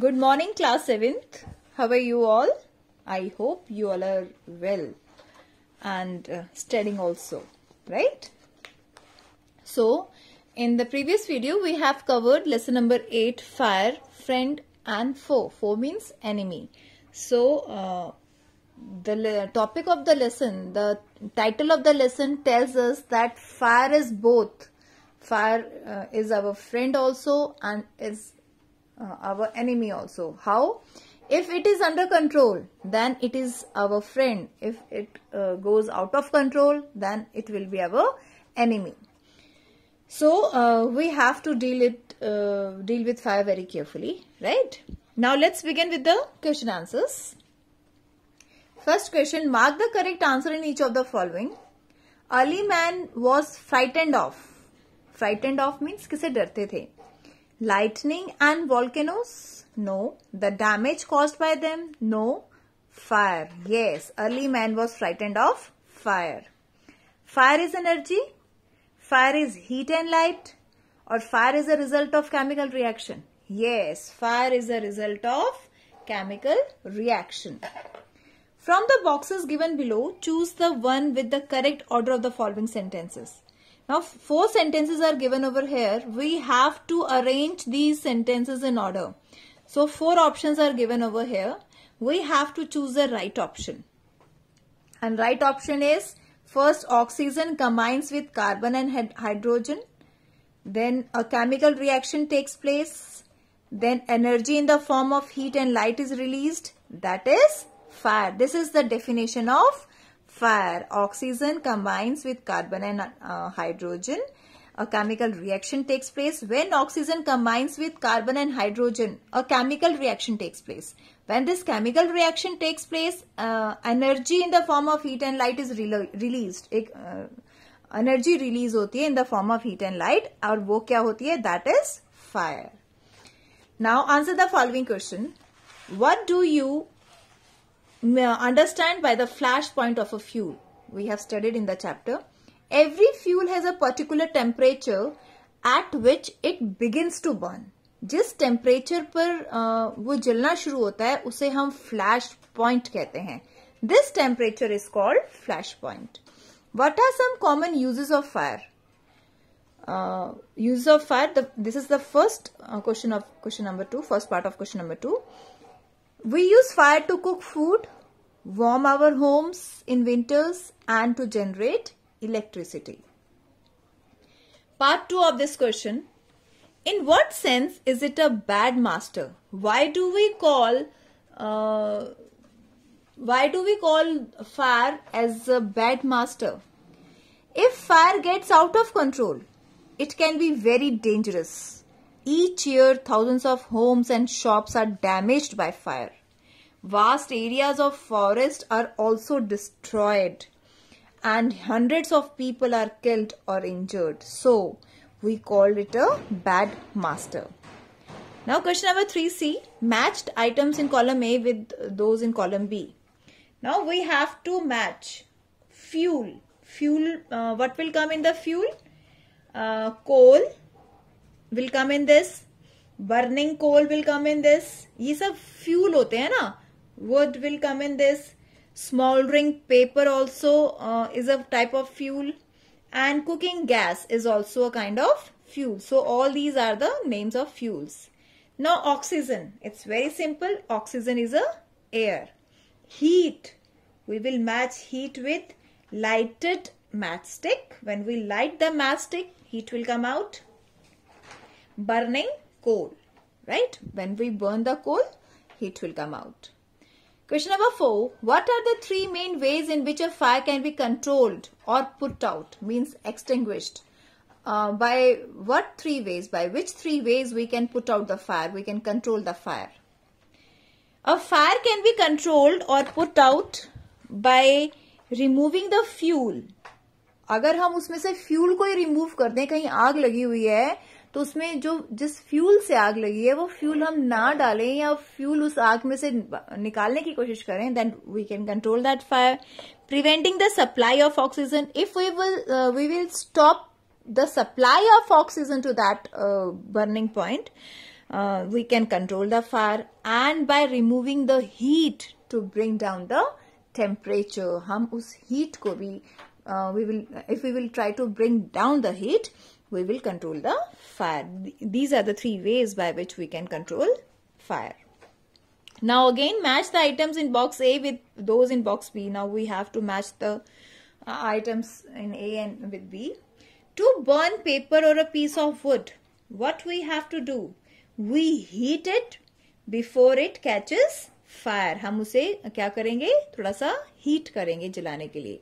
Good morning class 7th. How are you all? I hope you all are well and uh, studying also, right? So, in the previous video, we have covered lesson number 8, fire, friend and foe. Foe means enemy. So, uh, the topic of the lesson, the title of the lesson tells us that fire is both. Fire uh, is our friend also and is uh, our enemy also how if it is under control then it is our friend if it uh, goes out of control then it will be our enemy so uh, we have to deal it uh, deal with fire very carefully right now let's begin with the question answers first question mark the correct answer in each of the following early man was frightened of frightened of means किसे डरते थे Lightning and volcanoes? No. The damage caused by them? No. Fire. Yes, early man was frightened of fire. Fire is energy. Fire is heat and light. Or fire is a result of chemical reaction. Yes, fire is a result of chemical reaction. From the boxes given below, choose the one with the correct order of the following sentences. Now four sentences are given over here. We have to arrange these sentences in order. So four options are given over here. We have to choose the right option. And right option is first oxygen combines with carbon and hydrogen. Then a chemical reaction takes place. Then energy in the form of heat and light is released. That is fire. This is the definition of fire, oxygen combines with carbon and uh, hydrogen. A chemical reaction takes place when oxygen combines with carbon and hydrogen. A chemical reaction takes place. When this chemical reaction takes place, uh, energy in the form of heat and light is re released. uh, energy release होती in the form of heat and light और वो क्या That is fire. Now answer the following question. What do you understand by the flash point of a fuel. We have studied in the chapter. Every fuel has a particular temperature at which it begins to burn. जिस temperature पर वो जलना शुरू होता है उसे हम flash point कहते हैं this temperature is called flash point what are some common uses of fire uh, use of fire the, this is the first uh, question of question number 2 first part of question number 2 We use fire to cook food, warm our homes in winters and to generate electricity. Part 2 of this question. In what sense is it a bad master? Why do we call uh, why do we call fire as a bad master? If fire gets out of control, it can be very dangerous. Each year, thousands of homes and shops are damaged by fire. Vast areas of forest are also destroyed and hundreds of people are killed or injured. So, we call it a bad master. Now, question number 3c matched items in column A with those in column B. Now, we have to match fuel. Fuel, uh, what will come in the fuel? Uh, coal, will come in this burning coal will come in this ये सब fuel होते हैं ना wood will come in this smoldering paper also uh, is a type of fuel and cooking gas is also a kind of fuel so all these are the names of fuels now oxygen it's very simple oxygen is a air heat we will match heat with lighted matchstick when we light the matchstick heat will come out burning coal, right? When we burn the coal, heat will come out. Question number 4. What are the three main ways in which a fire can be controlled or put out, means extinguished? Uh, by what three ways, by which three ways we can put out the fire, we can control the fire? A fire can be controlled or put out by removing the fuel. अगर हम उसमें से fuel को ही remove कर दें कहीं आग लगी हुई है तो उसमें जो जिस फ्यूल से आग लगी है वो फ्यूल हम ना डालें या फ्यूल उस आग में से निकालने की कोशिश करें then we can control that fire preventing the supply of oxygen if we will we will stop the supply of oxygen to that burning point we can control the fire and by removing the heat to bring down the temperature हम उस heat को भी uh, we will if we will try to bring down the heat we will control the fire. These are the three ways by which we can control fire. Now again match the items in box A with those in box B. Now we have to match the uh, items in A and with B. To burn paper or a piece of wood, what we have to do? We heat it before it catches fire. हम उसे क्या करेंगे थोड़ा सा heat करेंगे जलाने के लिए.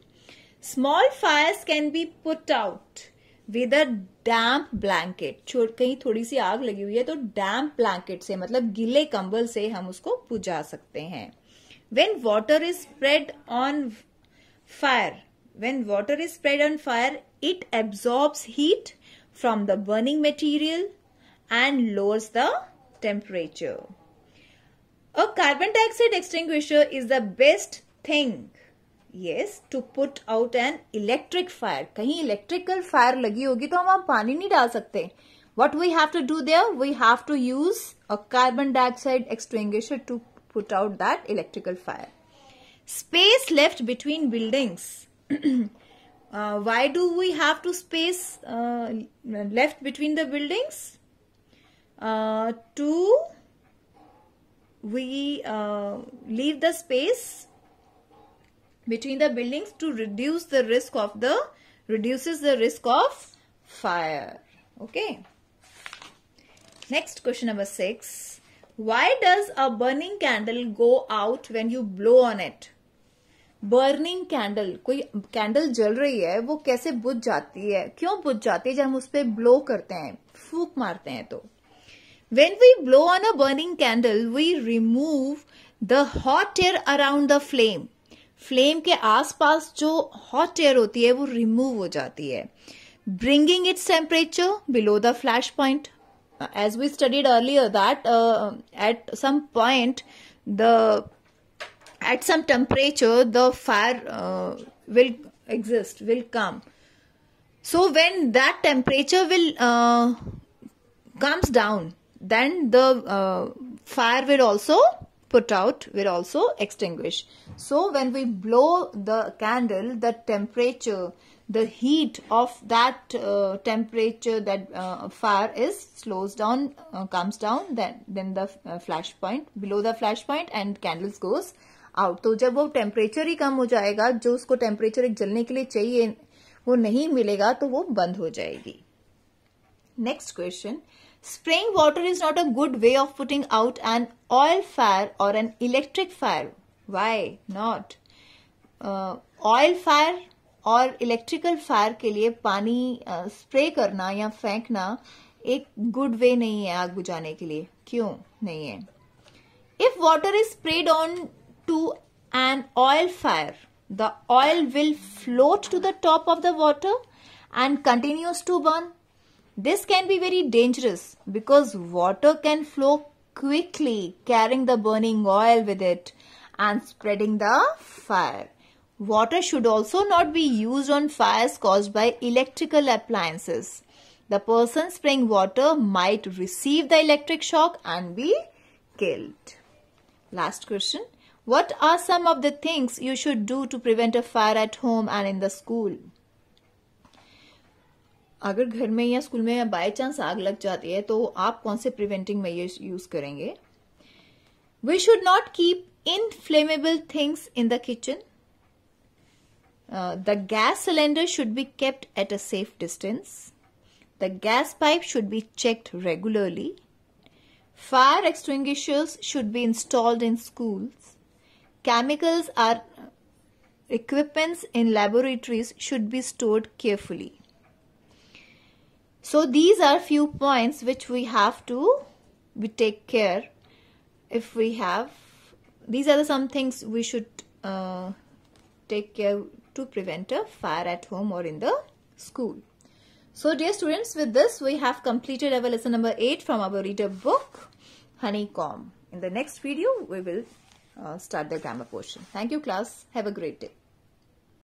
Small fires can be put out. With a damp blanket कहीं थोड़ी सी आग लगी हुई है तो डैम्प ब्लैंकेट से मतलब गीले कंबल से हम उसको बुझा सकते हैं when water is spread on fire when water is spread on fire it absorb heat from the burning material and lowers the temperature a carbon dioxide extinguisher is the best thing yes to put out an electric fire कहीं electrical fire लगी होगी तो हम आप पानी नहीं डाल सकते what we have to do there we have to use a carbon dioxide extinguisher to put out that electrical fire. Space left between buildings. uh, why do we have to space uh, left between the buildings? Uh, to we leave the space between the buildings to reduce the risk of the reduces the risk of fire okay next question number 6 why does a burning candle go out when you blow on it burning candle कोई candle जल रही है वो कैसे बुझ जाती है क्यों बुझ जाती है जब हम उस पर ब्लो करते हैं फूक मारते हैं तो when we blow on a burning candle we remove the hot air around the flame flame के आसपास जो हॉट एयर होती है वो रिमूव हो जाती है bringing its temperature below the flash point as we studied earlier that at some point the at some temperature the fire will exist will come so when that temperature will comes down then the fire will also put out will also extinguish So when we blow the candle, the temperature, the heat of that uh, temperature, that uh, fire is slows down, uh, comes down, then, then the uh, flash point, below the flash point and candles goes out. So जब वो temperature ही कम हो जाएगा जो उसको temperature एक जलने के लिए चाहिए वो नहीं मिलेगा तो वो बंद हो जाएगी spraying water is not a good way of putting out an oil fire or an electric fire why not oil fire और इलेक्ट्रिकल फायर के लिए पानी स्प्रे uh, करना या फेंकना एक गुड वे नहीं है आग बुझाने के लिए क्यों नहीं है if water is spread on to an oil fire the oil will float to the top of the water and continues to burn this can be very dangerous because water can flow quickly carrying the burning oil with it and spreading the fire. Water should also not be used on fires caused by electrical appliances. The person spraying water might receive the electric shock and be killed. Last question. What are some of the things you should do to prevent a fire at home and in the school? अगर घर में या school में by chance आग लग जाती है तो आप कौन से प्रिवेंटिंग मेजर्स यूज करेंगे we should not keep inflammable things in the kitchen. Uh, the gas cylinder should be kept at a safe distance. The gas pipe should be checked regularly. Fire extinguishers should be installed in schools. Chemicals are equipments in laboratories should be stored carefully. So these are few points which we have to we take care if we have these are the some things we should uh, take care to prevent a fire at home or in the school. So dear students, with this we have completed our lesson number 8 from our reader book, Honeycomb. In the next video, we will uh, start the grammar portion. Thank you class. Have a great day.